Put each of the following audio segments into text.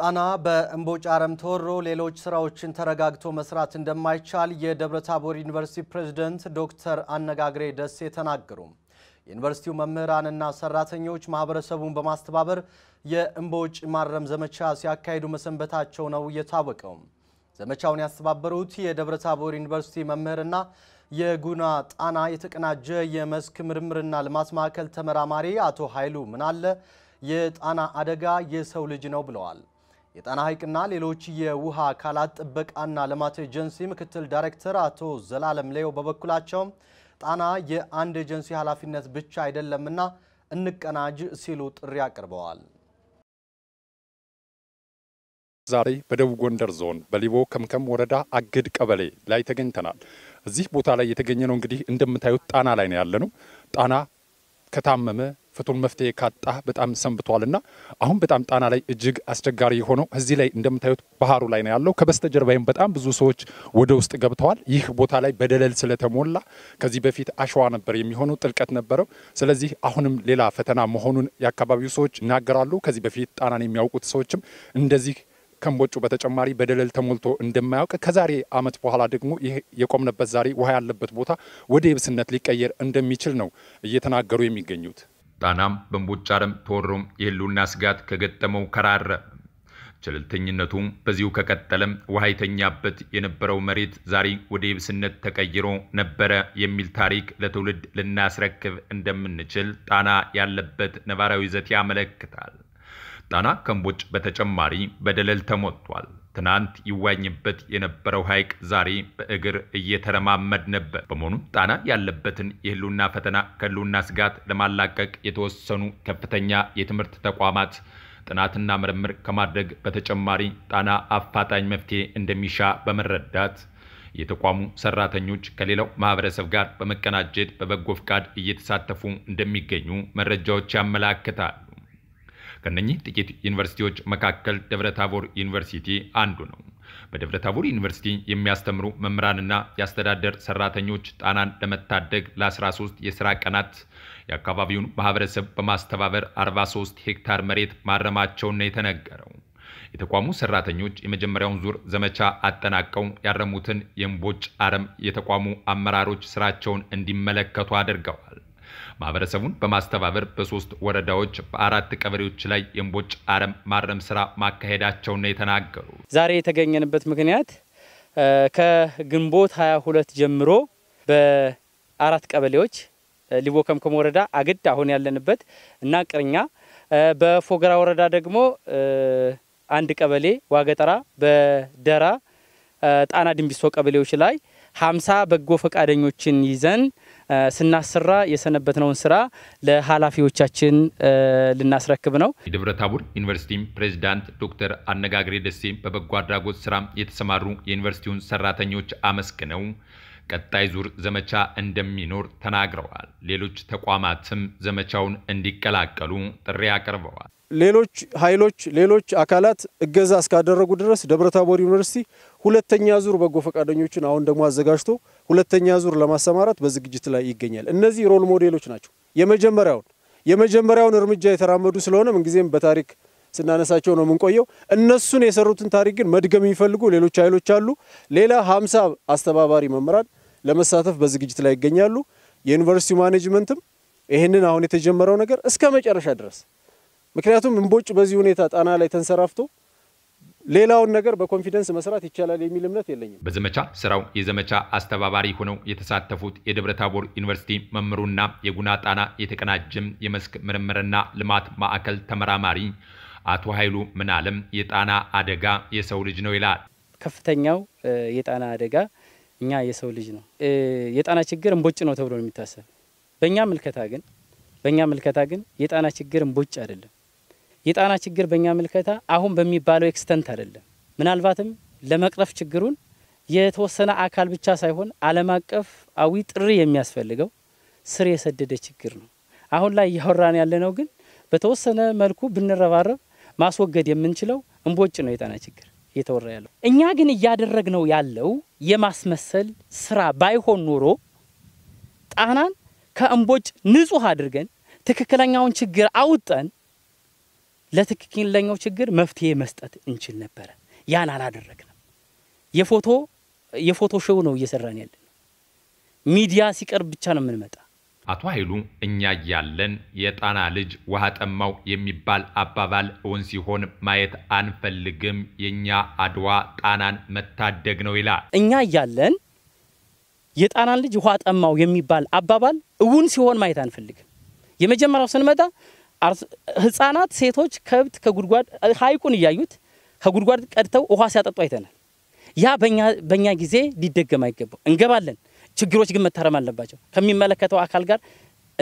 ጣና በእምቦጭ አረም ተወሮ ሌሎች ስራዎችን ተረጋግቶ መስራት እንደማይቻል የደብረ ታቦር ዩኒቨርሲቲ ፕሬዚደንት ዶክተር አነጋግሬ ደሴ ተናገሩ። የዩኒቨርሲቲው መምህራንና ሰራተኞች ማህበረሰቡን በማስተባበር የእምቦጭ ማረም ዘመቻ ሲያካሂዱ መሰንበታቸው ነው የታወቀው። ዘመቻውን ያስተባበሩት የደብረ ታቦር ዩኒቨርሲቲ መምህርና የጉና ጣና የተቀናጀ የመስክ ምርምርና ልማት ማዕከል ተመራማሪ አቶ ኃይሉ ምናለ የጣና አደጋ የሰው ልጅ ነው ብለዋል። የጣና ሐይቅና ሌሎች የውሃ አካላት ጥበቃና ልማት ኤጀንሲ ምክትል ዳይሬክተር አቶ ዘላለም ሌዮ በበኩላቸው ጣና የአንድ ኤጀንሲ ኃላፊነት ብቻ አይደለምና እንቀናጅ ሲሉ ጥሪ አቅርበዋል። ዛሬ በደቡብ ጎንደር ዞን በሊቦ ከምከም ወረዳ አግድ ቀበሌ ላይ ተገኝተናል። እዚህ ቦታ ላይ የተገኘ ነው እንግዲህ እንደምታዩት ጣና ላይ ነው ያለነው። ጣና ከታመመ ፍቱን መፍትሄ ካጣ በጣም ሰንብቷልና አሁን በጣም ጣና ላይ እጅግ አስቸጋሪ የሆነው እዚህ ላይ እንደምታዩት ባህሩ ላይ ነው ያለው። ከበስተጀርባይም በጣም ብዙ ሰዎች ወደ ውስጥ ገብተዋል። ይህ ቦታ ላይ በደለል ስለተሞላ ከዚህ በፊት አሸዋ ነበር የሚሆነው፣ ጥልቀት ነበረው። ስለዚህ አሁንም ሌላ ፈተና መሆኑን የአካባቢው ሰዎች ይናገራሉ። ከዚህ በፊት ጣናን የሚያውቁት ሰዎችም እንደዚህ ከምቦጩ በተጨማሪ በደለል ተሞልቶ እንደማያውቅ ከዛሬ ዓመት በኋላ ደግሞ ይህ የቆምነበት ዛሬ ውሃ ያለበት ቦታ ወደ የብስነት ሊቀየር እንደሚችል ነው እየተናገሩ የሚገኙት። ጣናም በእምቦጫረም ተወሮም የህልውና ስጋት ከገጠመው ከራረ። ቸልተኝነቱም በዚሁ ከቀጠለም ውሃ የተኛበት የነበረው መሬት ዛሬ ወደ የብስነት ተቀይሮ ነበረ የሚል ታሪክ ለትውልድ ልናስረክብ እንደምንችል ጣና ያለበት ነባራዊ ይዘት ያመለክታል። ጣና ከእምቦጭ በተጨማሪ በደለል ተሞልቷል። ትናንት ይዋኝበት የነበረው ሐይቅ ዛሬ በእግር እየተረማመድ ነበር። በመሆኑም ጣና ያለበትን የህልውና ፈተና ከህልውና ስጋት ለማላቀቅ የተወሰኑ ከፍተኛ የትምህርት ተቋማት ጥናትና ምርምር ከማድረግ በተጨማሪ ጣና አፋጣኝ መፍትሄ እንደሚሻ በመረዳት የተቋሙ ሰራተኞች ከሌላው ማህበረሰብ ጋር በመቀናጀት በበጎ ፍቃድ እየተሳተፉ እንደሚገኙ መረጃዎች ያመላክታል። ከነኚህ ጥቂት ዩኒቨርሲቲዎች መካከል ደብረታቦር ዩኒቨርሲቲ አንዱ ነው። በደብረታቦር ዩኒቨርሲቲ የሚያስተምሩ መምህራንና የአስተዳደር ሰራተኞች ጣናን ለመታደግ ለ13 የስራ ቀናት የአካባቢውን ማህበረሰብ በማስተባበር 43 ሄክታር መሬት ማረማቸውን ነው የተነገረው። የተቋሙ ሰራተኞች የመጀመሪያውን ዙር ዘመቻ አጠናቀው ያረሙትን የእምቦጭ አረም የተቋሙ አመራሮች ስራቸውን እንዲመለከቱ አድርገዋል። ማህበረሰቡን በማስተባበር በሶስት ወረዳዎች በአራት ቀበሌዎች ላይ የእምቦጭ አረም ማረም ስራ ማካሄዳቸውን ነው የተናገሩ። ዛሬ የተገኘንበት ምክንያት ከግንቦት 22 ጀምሮ በአራት ቀበሌዎች ሊቦ ከምከም ወረዳ አግድ አሁን ያለንበት እና ቅርኛ፣ በፎገራ ወረዳ ደግሞ አንድ ቀበሌ ዋገጠራ፣ በደራ ጣና ድንቢሶ ቀበሌዎች ላይ ሀምሳ በጎ ፈቃደኞችን ይዘን ስናሰራ የሰነበትነውን ስራ ለኃላፊዎቻችን ልናስረክብ ነው። የደብረ ታቦር ዩኒቨርሲቲም ፕሬዚዳንት ዶክተር አነጋግሬ ደሴ በበጎ አድራጎት ስራ የተሰማሩ የዩኒቨርሲቲውን ሰራተኞች አመስግነው ቀጣይ ዙር ዘመቻ እንደሚኖር ተናግረዋል። ሌሎች ተቋማትም ዘመቻውን እንዲቀላቀሉ ጥሪ አቅርበዋል። ሌሎች ኃይሎች ሌሎች አካላት እገዛ እስካደረጉ ድረስ ደብረታቦር ዩኒቨርሲቲ ሁለተኛ ዙር በጎ ፈቃደኞችን አሁን ደግሞ አዘጋጅቶ ሁለተኛ ዙር ለማሰማራት በዝግጅት ላይ ይገኛል። እነዚህ ሮል ሞዴሎች ናቸው። የመጀመሪያውን የመጀመሪያውን እርምጃ የተራመዱ ስለሆነ ምንጊዜም በታሪክ ስናነሳቸው ነው የምንቆየው። እነሱን የሰሩትን ታሪክ ግን መድገም የሚፈልጉ ሌሎች ኃይሎች አሉ። ሌላ ሀምሳ አስተባባሪ መምህራን ለመሳተፍ በዝግጅት ላይ ይገኛሉ። የዩኒቨርሲቲው ማኔጅመንትም ይህንን አሁን የተጀመረው ነገር እስከ መጨረሻ ድረስ ምክንያቱም እምቦጭ በዚህ ሁኔታ ጣና ላይ ተንሰራፍቶ ሌላውን ነገር በኮንፊደንስ መስራት ይቻላል የሚል እምነት የለኝም። በዘመቻ ስራው የዘመቻ አስተባባሪ ሆነው የተሳተፉት የደብረታቦር ዩኒቨርሲቲ መምህሩና የጉና ጣና የተቀናጀም የመስክ ምርምርና ልማት ማዕከል ተመራማሪ አቶ ኃይሉ ምናለም የጣና አደጋ የሰው ልጅ ነው ይላል። ከፍተኛው የጣና አደጋ እኛ የሰው ልጅ ነው። የጣና ችግር እምቦጭ ነው ተብሎ ነው የሚታሰብ። በእኛ ምልከታ ግን በእኛ ምልከታ ግን የጣና ችግር እምቦጭ አይደለም። የጣና ችግር በእኛ ምልከታ አሁን በሚባለው ኤክስተንት አይደለም። ምናልባትም ለመቅረፍ ችግሩን የተወሰነ አካል ብቻ ሳይሆን ዓለም አቀፍ አዊ ጥሪ የሚያስፈልገው ስር የሰደደ ችግር ነው። አሁን ላይ እያወራን ያለነው ግን በተወሰነ መልኩ ብንረባረብ ማስወገድ የምንችለው እምቦጭ ነው የጣና ችግር እየተወራ ያለው። እኛ ግን እያደረግነው ያለው የማስመሰል ስራ ባይሆን ኖሮ ጣናን ከእምቦጭ ንጹህ አድርገን ትክክለኛውን ችግር አውጠን ለትክክለኛው ችግር መፍትሄ መስጠት እንችል ነበረ። ያን አላደረግንም። የፎቶ የፎቶ ሾው ነው እየሰራን ያለ ነው። ሚዲያ ሲቀርብ ብቻ ነው የምንመጣ። አቶ ኃይሉ እኛ ያለን የጣና ልጅ ውሃ ጠማው የሚባል አባባል እውን ሲሆን ማየት አንፈልግም፣ የእኛ አድዋ ጣናን መታደግ ነው ይላል። እኛ ያለን የጣናን ልጅ ውሃ ጠማው የሚባል አባባል እውን ሲሆን ማየት አንፈልግም። የመጀመሪያው ስንመጣ ህፃናት፣ ሴቶች፣ ከብት ከጉድጓድ ሀይቁን እያዩት ከጉድጓድ ቀድተው ውሃ ሲያጠጡ አይተናል። ያ በእኛ ጊዜ ሊደገም አይገባው። እንገባለን፣ ችግሮች ግን መታረም አለባቸው። ከሚመለከተው አካል ጋር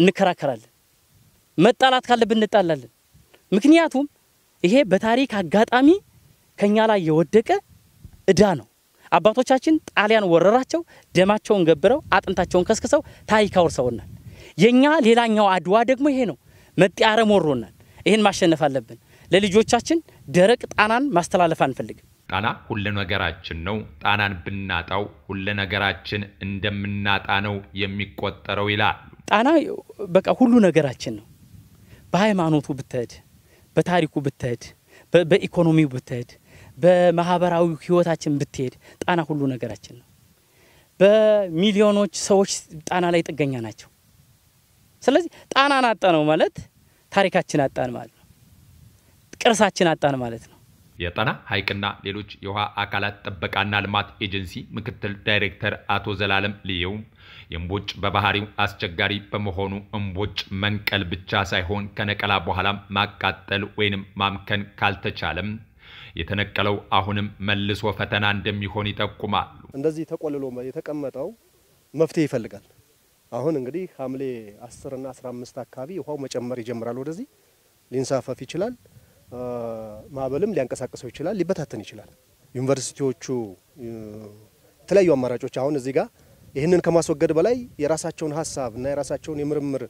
እንከራከራለን። መጣላት ካለብን እንጣላለን። ምክንያቱም ይሄ በታሪክ አጋጣሚ ከኛ ላይ የወደቀ እዳ ነው። አባቶቻችን ጣሊያን ወረራቸው፣ ደማቸውን ገብረው አጥንታቸውን ከስክሰው ታሪክ አውርሰውናል። የኛ ሌላኛው አድዋ ደግሞ ይሄ ነው። መጤ አረም ወሮናል። ይህን ማሸነፍ አለብን። ለልጆቻችን ደረቅ ጣናን ማስተላለፍ አንፈልግም። ጣና ሁሉ ነገራችን ነው። ጣናን ብናጣው ሁሉ ነገራችን እንደምናጣ ነው የሚቆጠረው ይላል። ጣና በቃ ሁሉ ነገራችን ነው። በሃይማኖቱ ብትሄድ፣ በታሪኩ ብትሄድ፣ በኢኮኖሚው ብትሄድ፣ በማህበራዊ ህይወታችን ብትሄድ ጣና ሁሉ ነገራችን ነው። በሚሊዮኖች ሰዎች ጣና ላይ ጥገኛ ናቸው። ስለዚህ ጣናን ነው ማለት ታሪካችን አጣን ማለት ነው። ቅርሳችን አጣን ማለት ነው። የጣና ሐይቅና ሌሎች የውሃ አካላት ጥበቃና ልማት ኤጀንሲ ምክትል ዳይሬክተር አቶ ዘላለም ልየውም የእምቦጭ በባህሪው አስቸጋሪ በመሆኑ እምቦጭ መንቀል ብቻ ሳይሆን ከነቀላ በኋላም ማቃጠል ወይንም ማምከን ካልተቻለም የተነቀለው አሁንም መልሶ ፈተና እንደሚሆን ይጠቁማሉ። እንደዚህ ተቆልሎ የተቀመጠው መፍትሄ ይፈልጋል። አሁን እንግዲህ ሐምሌ 10 እና 15 አካባቢ ውሃው መጨመር ይጀምራል። ወደዚህ ሊንሳፈፍ ይችላል። ማዕበልም ሊያንቀሳቅሰው ይችላል፣ ሊበታተን ይችላል። ዩኒቨርሲቲዎቹ የተለያዩ አማራጮች አሁን እዚህ ጋር ይህንን ከማስወገድ በላይ የራሳቸውን ሀሳብ እና የራሳቸውን የምርምር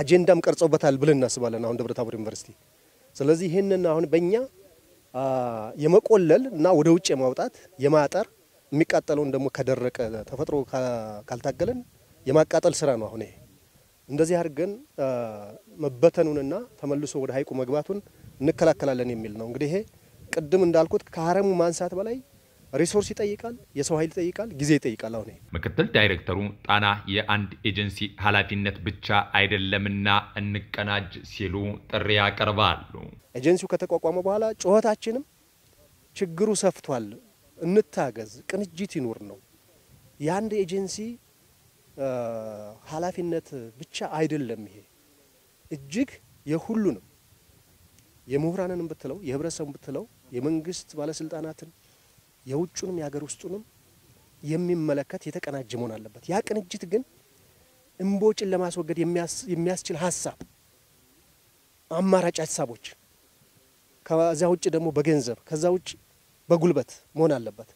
አጀንዳም ቀርጸውበታል ብለን እናስባለን። አሁን ደብረታቦር ዩኒቨርሲቲ ስለዚህ ይህንን አሁን በእኛ የመቆለል እና ወደ ውጭ የማውጣት የማጠር የሚቃጠለውን ደግሞ ከደረቀ ተፈጥሮ ካልታገለን የማቃጠል ስራ ነው። አሁን ይሄ እንደዚህ አድርገን መበተኑንና ተመልሶ ወደ ሀይቁ መግባቱን እንከላከላለን የሚል ነው። እንግዲህ ይሄ ቅድም እንዳልኩት ከሀረሙ ማንሳት በላይ ሪሶርስ ይጠይቃል፣ የሰው ኃይል ይጠይቃል፣ ጊዜ ይጠይቃል። አሁን ምክትል ዳይሬክተሩ ጣና የአንድ ኤጀንሲ ኃላፊነት ብቻ አይደለምና እንቀናጅ ሲሉ ጥሪ ያቀርባሉ። ኤጀንሲው ከተቋቋመ በኋላ ጩኸታችንም ችግሩ ሰፍቷል፣ እንታገዝ፣ ቅንጅት ይኑር ነው የአንድ ኤጀንሲ ኃላፊነት ብቻ አይደለም። ይሄ እጅግ የሁሉንም የምሁራንንም ብትለው የህብረተሰቡን ብትለው የመንግስት ባለስልጣናትን የውጩንም የሀገር ውስጡንም የሚመለከት የተቀናጀ መሆን አለበት። ያ ቅንጅት ግን እምቦጭን ለማስወገድ የሚያስችል ሀሳብ፣ አማራጭ ሀሳቦች ከዚያ ውጭ ደግሞ በገንዘብ ከዛ ውጭ በጉልበት መሆን አለበት።